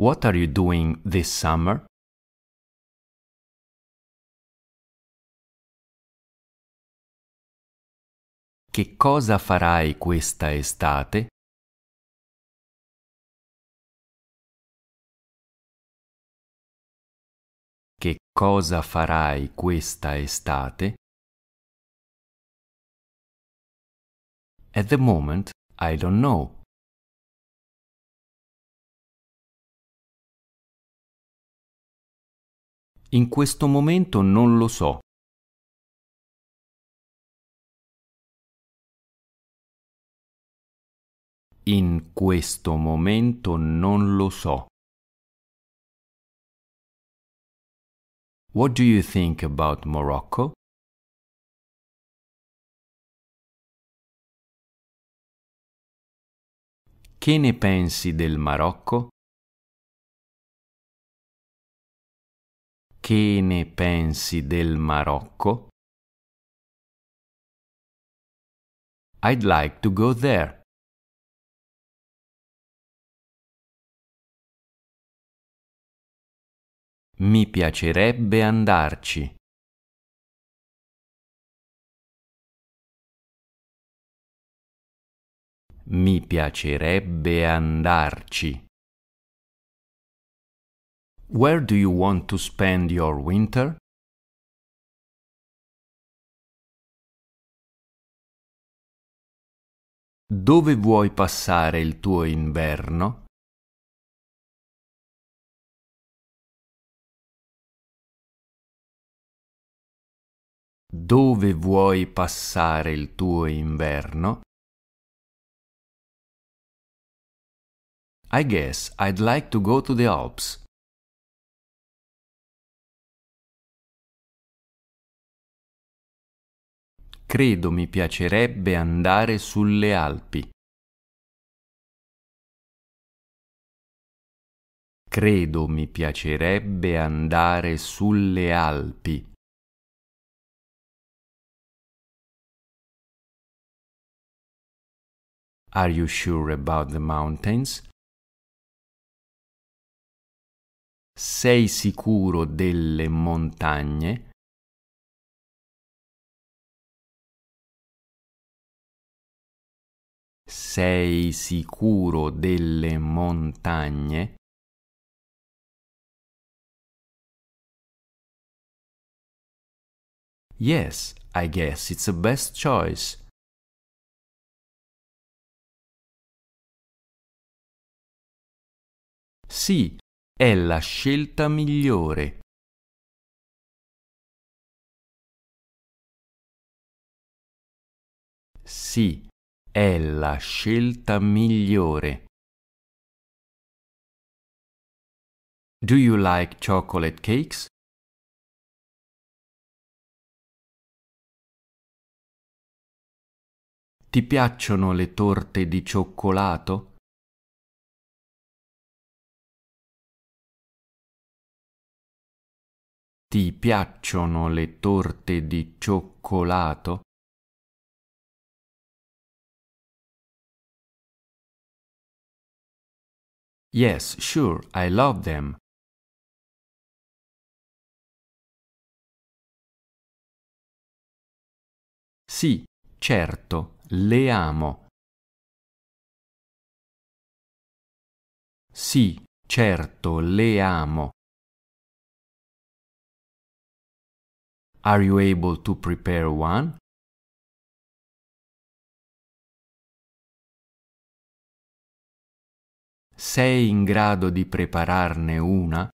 What are you doing this summer? Che cosa farai questa estate? Che cosa farai questa estate? At the moment, I don't know. In questo momento non lo so. In questo momento non lo so. What do you think about Morocco? Che ne pensi del Marocco? Che ne pensi del Marocco? I'd like to go there. Mi piacerebbe andarci. Mi piacerebbe andarci. Where do you want to spend your winter? Dove vuoi passare il tuo inverno? Dove vuoi passare il tuo inverno? I guess I'd like to go to the Alps. Credo mi piacerebbe andare sulle Alpi. Credo mi piacerebbe andare sulle Alpi. Are you sure about the mountains? Sei sicuro delle montagne? Sei sicuro delle montagne? Yes, I guess it's the best choice. Sì, è la scelta migliore. Sì, è la scelta migliore. Do you like chocolate cakes? Ti piacciono le torte di cioccolato? Ti piacciono le torte di cioccolato? Yes, sure, I love them. Sì, certo, le amo. Sì, certo, le amo. Are you able to prepare one? sei in grado di prepararne una?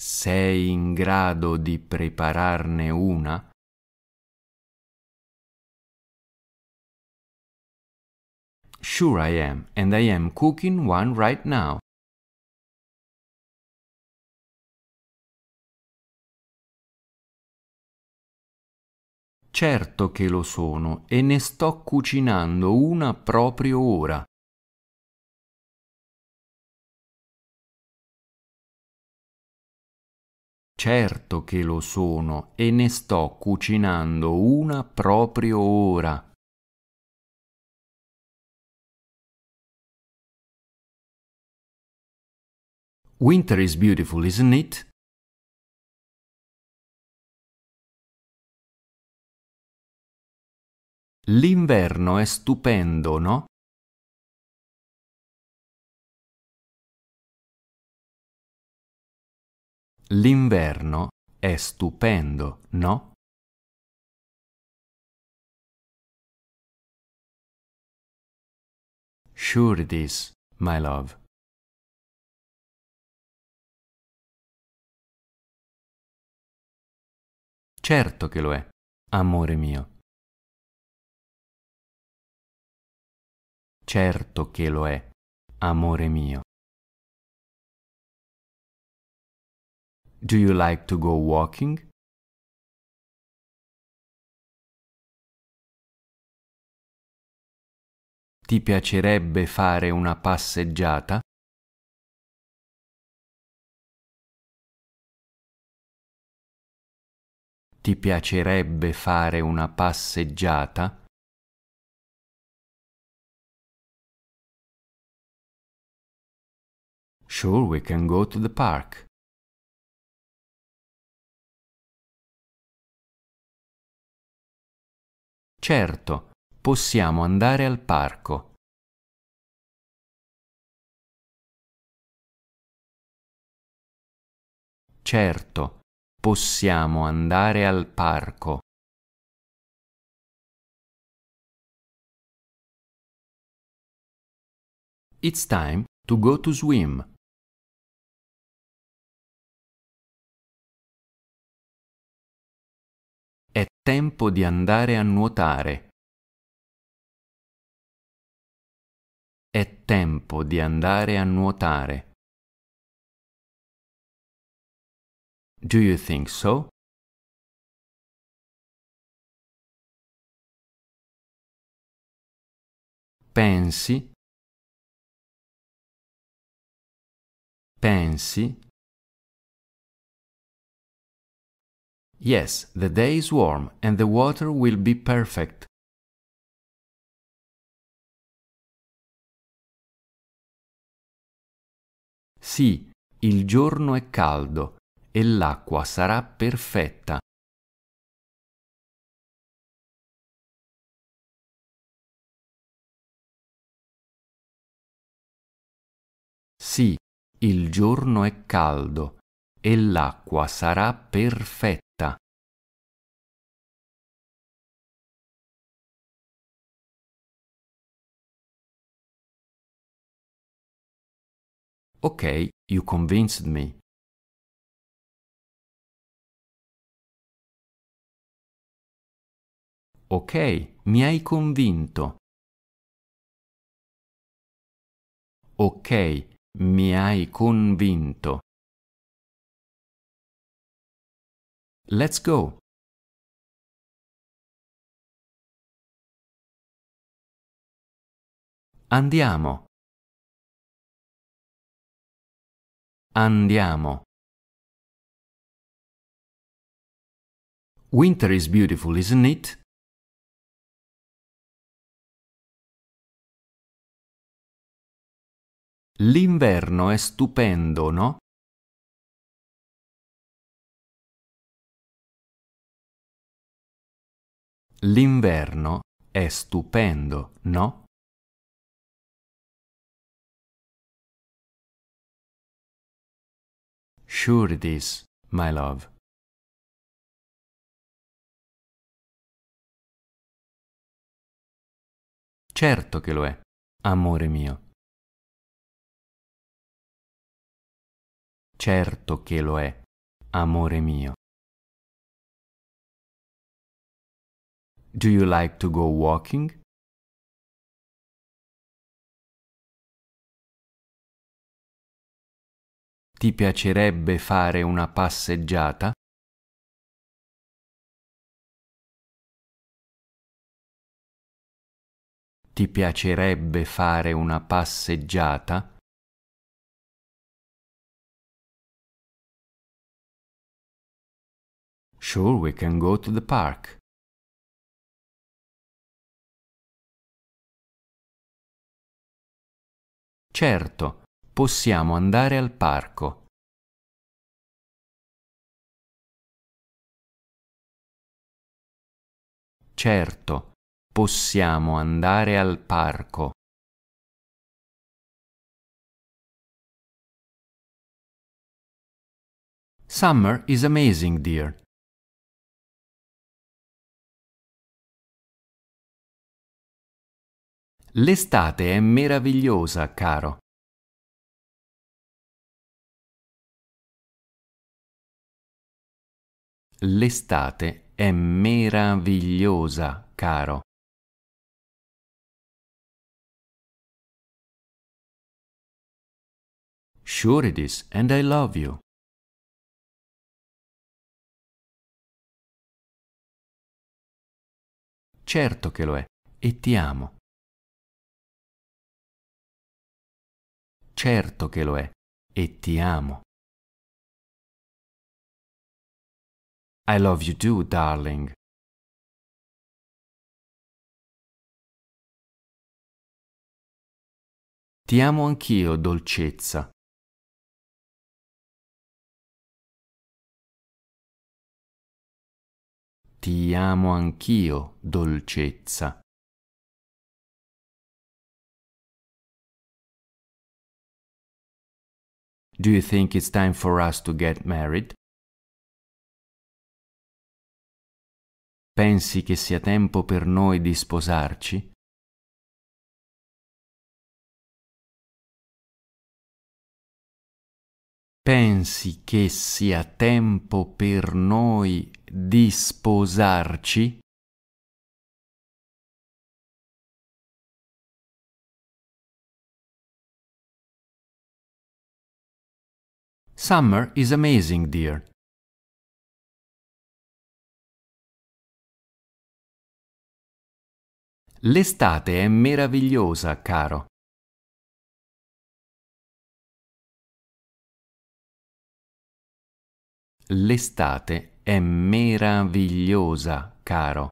Sei in grado di prepararne una? Sure I am, and I am cooking one right now. Certo che lo sono e ne sto cucinando una proprio ora. Certo che lo sono e ne sto cucinando una proprio ora. Winter is beautiful, isn't it? L'inverno è stupendo, no? L'inverno è stupendo, no? Sure it is, my love. Certo che lo è, amore mio. certo che lo è, amore mio. Do you like to go walking? Ti piacerebbe fare una passeggiata? Ti piacerebbe fare una passeggiata? Sure, we can go to the park. Certo, possiamo andare al parco. Certo, possiamo andare al parco. It's time to go to swim. tempo di andare a nuotare. È tempo di andare a nuotare. Do you think so? Pensi, pensi Yes, the day is warm and the water will be perfect. Sì, il giorno è caldo e l'acqua sarà perfetta. Sì, il giorno è caldo e l'acqua sarà perfetta. Ok, you convinced me. Ok, mi hai convinto. Ok, mi hai convinto. Let's go. Andiamo. Andiamo. Winter is beautiful, isn't it? L'inverno è stupendo, no? L'inverno è stupendo, no? Sure it is, my love. Certo che lo è, amore mio. Certo che lo è, amore mio. Do you like to go walking? Ti piacerebbe fare una passeggiata? Ti piacerebbe fare una passeggiata? Sure, we can go to the park. Certo, possiamo andare al parco. Certo, possiamo andare al parco. Summer is amazing, dear. L'estate è meravigliosa, caro. L'estate è meravigliosa, caro. Sure it is, and I love you. Certo che lo è, e ti amo. Certo che lo è, e ti amo. I love you too, darling. Ti amo anch'io, dolcezza. Ti amo anch'io, dolcezza. Do you think it's time for us to get married? pensi che sia tempo per noi di sposarci? Pensi che sia tempo per noi di sposarci? Summer is amazing, dear. L'estate è meravigliosa, caro. L'estate è meravigliosa, caro.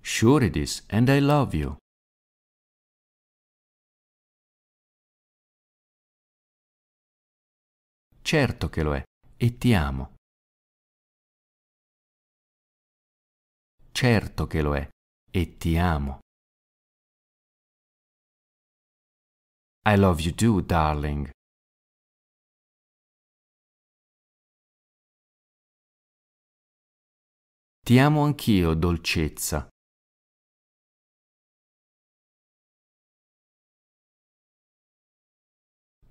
Sure it is, and I love you. Certo che lo è, e ti amo. certo che lo è, e ti amo. I love you too, darling. Ti amo anch'io, dolcezza.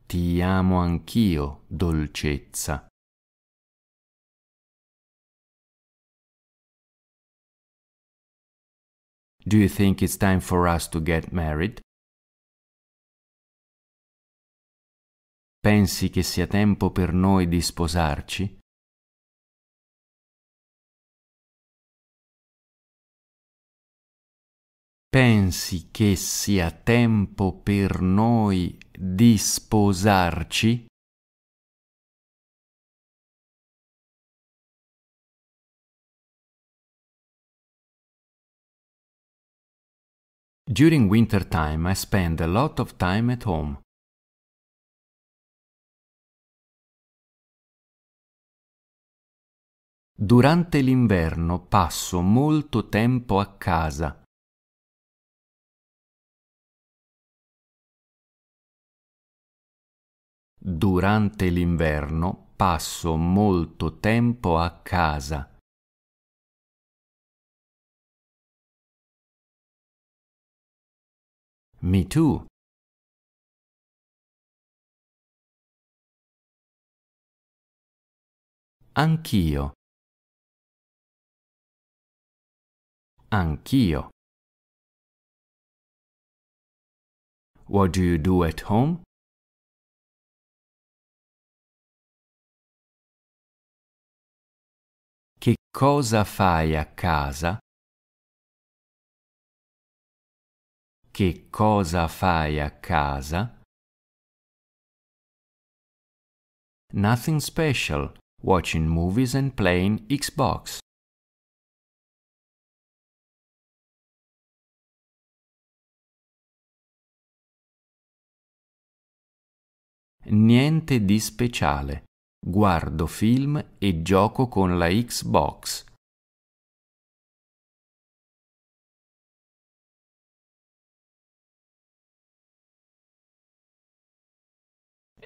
Ti amo anch'io, dolcezza. Do you think it's time for us to get married? Pensi che sia tempo per noi di sposarci? Pensi che sia tempo per noi di sposarci? During winter time I spend a lot of time at home. Durante l'inverno passo molto tempo a casa. Durante l'inverno passo molto tempo a casa. Me too. Anch'io. Anch'io. What do you do at home? Che cosa fai a casa? Che cosa fai a casa? Nothing special. Watching movies and playing Xbox. Niente di speciale. Guardo film e gioco con la Xbox.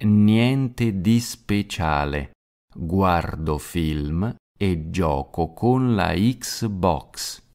Niente di speciale. Guardo film e gioco con la Xbox.